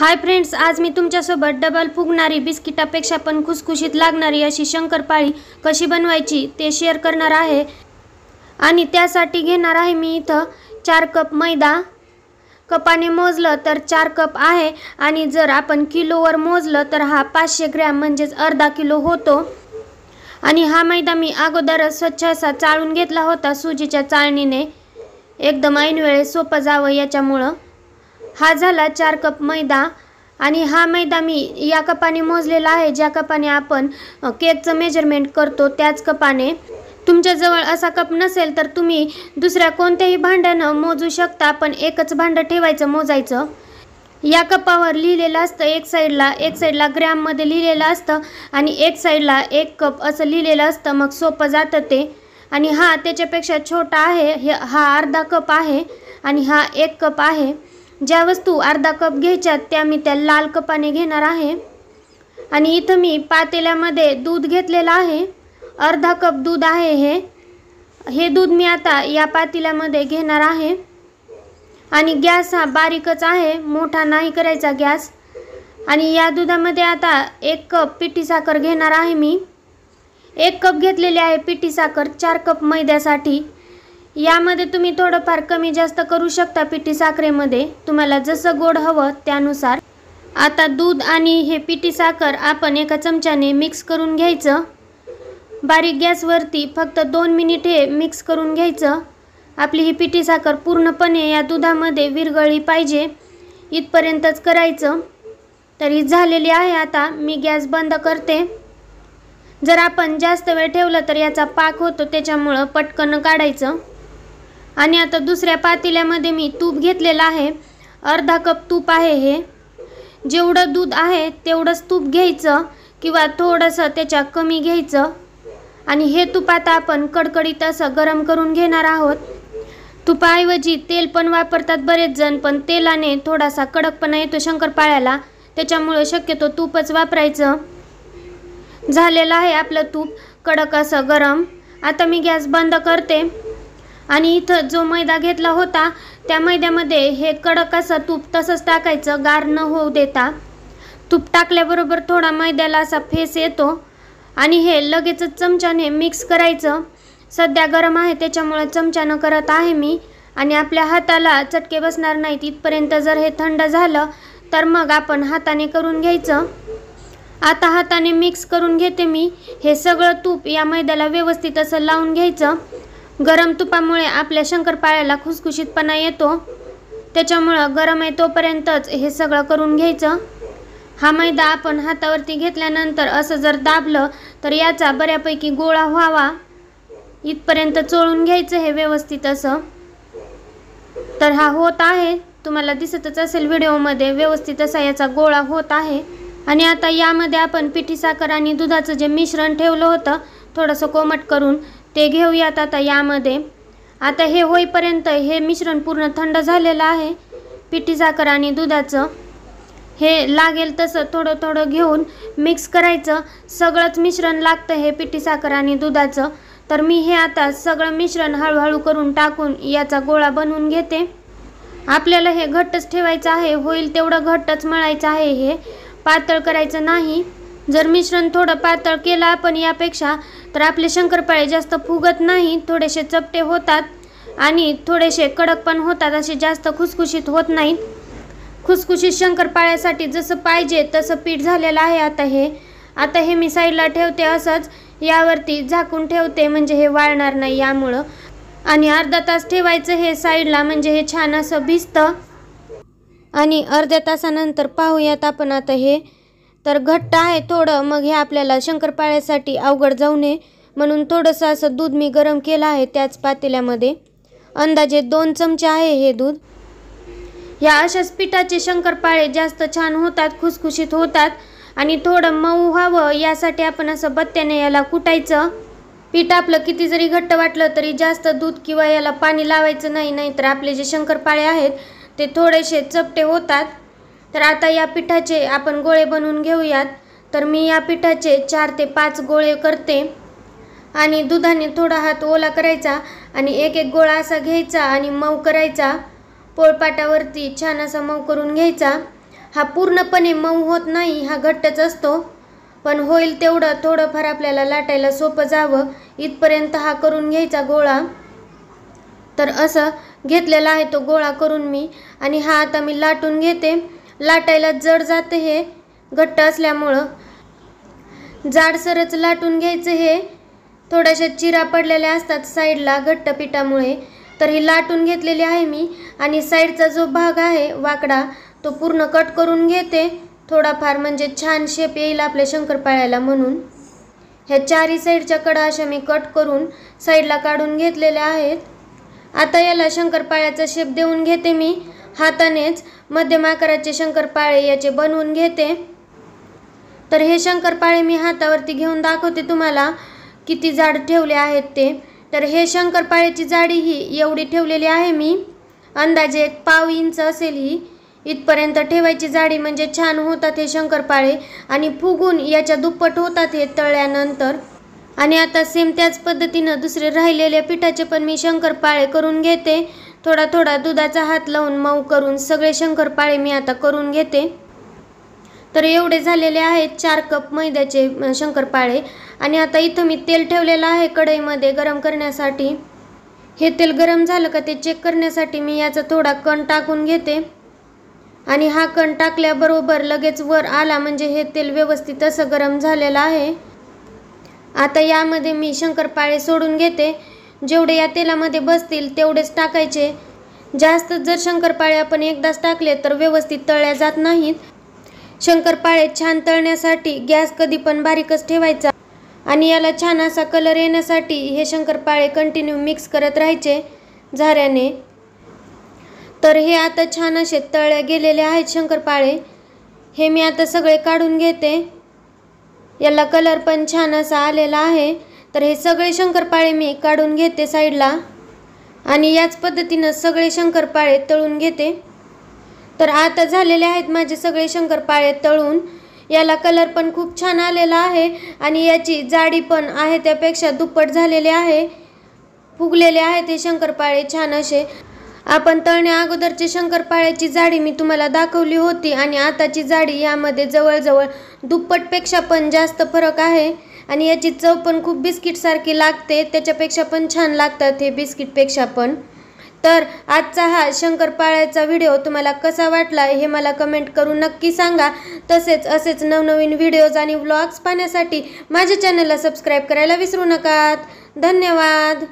hi friends आज मी तुमच्यासोबत double फुगणारी बिस्किटापेक्षा पण खुसखुशीत लागणारी अशी शंकरपाळी कशी बनवायची ते शेअर करणार आहे आणि त्यासाठी घेणार आहे मी इथं चार कप मैदा कपाने मोजलं तर चार कप आहे आणि जर आपण किलोवर मोजलं तर हा पाचशे ग्रॅम म्हणजेच अर्धा किलो होतो आणि हा मैदा मी अगोदरच स्वच्छ असा चाळून घेतला होता सुजीच्या चाळणीने एकदम ऐनवेळेस सोपं जावं याच्यामुळं हा झाला चार कप मैदा आणि हा मैदा मी या कपाने मोजलेला आहे ज्या कपाने आपण केकचं मेजरमेंट करतो त्याच कपाने तुमच्याजवळ असा कप नसेल तर तुम्ही दुसऱ्या कोणत्याही भांड्यानं मोजू शकता पण एकच भांडं ठेवायचं मोजायचं या कपावर लिहिलेलं असतं एक साईडला एक साईडला ग्रॅममध्ये लिहिलेलं असतं आणि एक साईडला एक कप असं लिहिलेलं असतं मग सोपं जातं ते आणि हा त्याच्यापेक्षा छोटा आहे हे हा अर्धा कप आहे आणि हा एक कप आहे ज्या वस्तू अर्धा कप घ्यायच्यात त्या मी त्या लाल कपाने घेणार आहे आणि इथं मी पातेल्यामध्ये दूध घेतलेलं आहे अर्धा कप दूध आहे हे हे दूध मी आता या पातेल्यामध्ये घेणार आहे आणि गॅस हा बारीकच आहे मोठा नाही करायचा गॅस आणि या दुधामध्ये आता एक कप पिठी साखर घेणार आहे मी एक कप घेतलेली आहे पिठी साखर चार कप मैद्यासाठी यामध्ये तुम्ही थोडंफार कमी जास्त करू शकता पिठी साखरेमध्ये तुम्हाला जसं गोड हवं त्यानुसार आता दूध आणि हे पिठी साखर आपण एका चमच्याने मिक्स करून घ्यायचं बारीक गॅसवरती फक्त दोन मिनिट हे मिक्स करून घ्यायचं आपली ही पिठी साखर पूर्णपणे या दुधामध्ये विरगळली पाहिजे इथपर्यंतच करायचं तर ही झालेली आहे आता मी गॅस बंद करते जर आपण जास्त वेळ ठेवलं तर याचा पाक होतो त्याच्यामुळं पटकन काढायचं आणि आता दुसऱ्या पातेल्यामध्ये मी तूप घेतलेलं आहे अर्धा कप तूप आहे हे जेवढं दूध आहे तेवढंच तूप घ्यायचं किंवा थोडंसं त्याच्या कमी घ्यायचं आणि हे तूप आता आपण कडकडीत असं गरम करून घेणार आहोत तुपाऐवजी तेल पण वापरतात बरेच जण पण तेलाने थोडासा कडकपणा येतो शंकरपाळ्याला त्याच्यामुळे शक्यतो तूपच वापरायचं झालेलं आहे आपलं तूप कडक असं गरम आता मी गॅस बंद करते आणि इथं जो मैदा घेतला होता त्या मैद्यामध्ये हे कडक असं तूप तसंच टाकायचं गार न होऊ देता तूप टाकल्याबरोबर थोडा मैद्याला असा फेस येतो आणि हे लगेचच चमच्याने मिक्स करायचं सध्या गरम आहे त्याच्यामुळं चमच्यानं करत आहे मी आणि आपल्या हाताला चटके बसणार नाहीत इथपर्यंत जर हे थंड झालं तर मग आपण हाताने करून घ्यायचं आता हाताने मिक्स करून घेते मी हे सगळं तूप या मैद्याला व्यवस्थित असं लावून घ्यायचं गरम तुपामुळे आपल्या शंकरपाळ्याला खुसखुशीतपणा येतो त्याच्यामुळं गरम आहे तोपर्यंतच हे सगळं करून घ्यायचं हा मैदा आपण हातावरती घेतल्यानंतर असं जर दाबलं तर याचा बऱ्यापैकी गोळा व्हावा इथपर्यंत चोळून घ्यायचं हे व्यवस्थित असं तर हा होत आहे तुम्हाला दिसतच असेल व्हिडिओमध्ये व्यवस्थित असा याचा गोळा होत आहे आणि आता यामध्ये आपण पिठी साखर आणि दुधाचं जे मिश्रण ठेवलं होतं थोडंसं कोमट करून ते घेऊयात आता यामध्ये आता हे होईपर्यंत हे मिश्रण पूर्ण थंड झालेलं आहे पिठी साखर आणि दुधाचं हे लागेल तसं थोडं थोडं घेऊन मिक्स करायचं सगळंच मिश्रण लागतं हे पिठी साखर आणि दुधाचं तर मी हे आता सगळं मिश्रण हळूहळू करून टाकून याचा गोळा बनवून घेते आपल्याला हे घट्टच ठेवायचं आहे होईल तेवढं घट्टच मळायचं आहे हे पातळ करायचं नाही जर मिश्रण थोडं पातळ केलं आपण यापेक्षा तर आपले शंकरपाळे जास्त फुगत नाही थोडेसे चपटे होतात आणि थोडेसे कडक पण होतात असे जास्त खुसखुशीत होत नाहीत खुसखुशीत शंकरपाळ्यासाठी जसं पाहिजे तसं पीठ झालेलं आहे आता हे आता हे मी साईडला ठेवते असंच यावरती झाकून ठेवते म्हणजे हे वाळणार नाही यामुळं आणि अर्धा तास ठेवायचं हे साईडला म्हणजे हे छान असं भिजतं आणि अर्ध्या तासानंतर पाहूयात आपण आता हे तर घट्ट आहे थोडं मग हे आपल्याला शंकरपाळ्यासाठी अवघड जाऊ नये म्हणून थोडंसं असं दूध मी गरम केलं आहे त्याच पातेल्यामध्ये अंदाजे दोन चमचे आहे हे दूध या अशाच पिठाचे शंकरपाळे जास्त छान होतात खुसखुशीत होतात आणि थोडं मऊ व्हावं यासाठी आपण असं बत्त्याने याला कुटायचं पीठ आपलं किती जरी घट्ट वाटलं तरी जास्त दूध किंवा याला पाणी लावायचं नाही नाहीतर आपले जे शंकरपाळे आहेत ते थोडेसे चपटे होतात तर आता या पिठाचे आपण गोळे बनवून घेऊयात तर मी या पिठाचे चार ते पाच गोळे करते आणि दुधाने थोडा हात ओला करायचा आणि एक एक गोळा असा घ्यायचा आणि मऊ करायचा पोळपाटावरती छान असा मऊ करून घ्यायचा हा पूर्णपणे मऊ होत नाही हा घट्टच असतो पण होईल तेवढं थोडंफार आपल्याला लाटायला सोपं जावं इथपर्यंत हा करून घ्यायचा गोळा तर असं घेतलेला आहे तो गोळा करून मी आणि हा आता मी लाटून घेते लाटायला जड जातं हे घट्ट असल्यामुळं जाडसरच लाटून घ्यायचं हे थोड्याशा चिरा पडलेल्या असतात साईडला घट्ट पिठामुळे तर ही लाटून घेतलेली आहे मी आणि साईडचा जो भाग आहे वाकडा तो पूर्ण कट करून घेते थोडाफार म्हणजे छान शेप येईल आपल्या शंकरपाळ्याला म्हणून ह्या चारही साईडच्या कडा अशा मी कट करून साईडला काढून घेतलेल्या आहेत आता याला शंकरपाळ्याचा शेप देऊन घेते मी हातानेच मध्यम आकाराचे शंकरपाळे याचे बनवून घेते तर हे शंकरपाळे मी हातावरती घेऊन दाखवते तुम्हाला किती जाड ठेवले आहेत ते तर हे शंकरपाळेची जाडी ही एवढी ठेवलेली आहे मी अंदाजे एक पाव इंच असेल ही इथपर्यंत ठेवायची जाडी म्हणजे छान होतात हे शंकरपाळे आणि फुगून याच्या दुप्पट होतात हे तळल्यानंतर आणि आता सेम त्याच पद्धतीनं दुसरे राहिलेल्या पिठाचे पण मी शंकरपाळे करून घेते थोडा थोडा दुधाचा हात लावून मऊ करून सगळे शंकरपाळे मी आता करून घेते तर एवढे झालेले आहेत चार कप मैद्याचे शंकरपाळे आणि आता इथं मी तेल ठेवलेलं आहे कढईमध्ये गरम करण्यासाठी हे तेल गरम झालं का ते चेक करण्यासाठी मी याचा थोडा कण टाकून घेते आणि हा कण टाकल्याबरोबर लगेच वर आला म्हणजे हे तेल व्यवस्थित असं गरम झालेलं आहे आता यामध्ये मी शंकरपाळे सोडून घेते जेवढे या तेलामध्ये बसतील तेवढेच टाकायचे जास्त जर शंकरपाळे आपण एकदाच टाकले तर व्यवस्थित तळल्या जात नाहीत शंकरपाळे छान तळण्यासाठी गॅस कधी पण बारीकच ठेवायचा आणि याला छान असा कलर येण्यासाठी हे शंकरपाळे कंटिन्यू मिक्स करत राहायचे झाऱ्याने तर हे आता छान असे तळ्या गेलेले आहेत शंकरपाळे हे मी आता सगळे काढून घेते याला कलर पण छान असा आलेला आहे तर हे सगळे शंकरपाळे मी काढून घेते साईडला आणि याच पद्धतीनं सगळे शंकरपाळे तळून घेते तर आता झालेले आहेत माझे सगळे शंकरपाळे तळून याला कलर पण खूप छान आलेला आहे आणि याची जाडी पण आहे त्यापेक्षा दुप्पट झालेली आहे फुगलेले आहेत हे शंकरपाळे छान असे आपण तळण्या अगोदरचे शंकरपाळ्याची जाडी मी तुम्हाला दाखवली होती आणि आताची जाडी यामध्ये जवळजवळ दुप्पटपेक्षा पण जास्त फरक आहे आणि याची चव पण खूप बिस्किटसारखी लागते त्याच्यापेक्षा पण छान लागतात हे बिस्किटपेक्षा पण तर आजचा हा शंकरपाळ्याचा व्हिडिओ तुम्हाला कसा वाटला हे मला कमेंट करून नक्की सांगा तसेच असेच नवनवीन व्हिडिओज आणि व्लॉग्स पाहण्यासाठी माझ्या चॅनलला सबस्क्राईब करायला विसरू नका धन्यवाद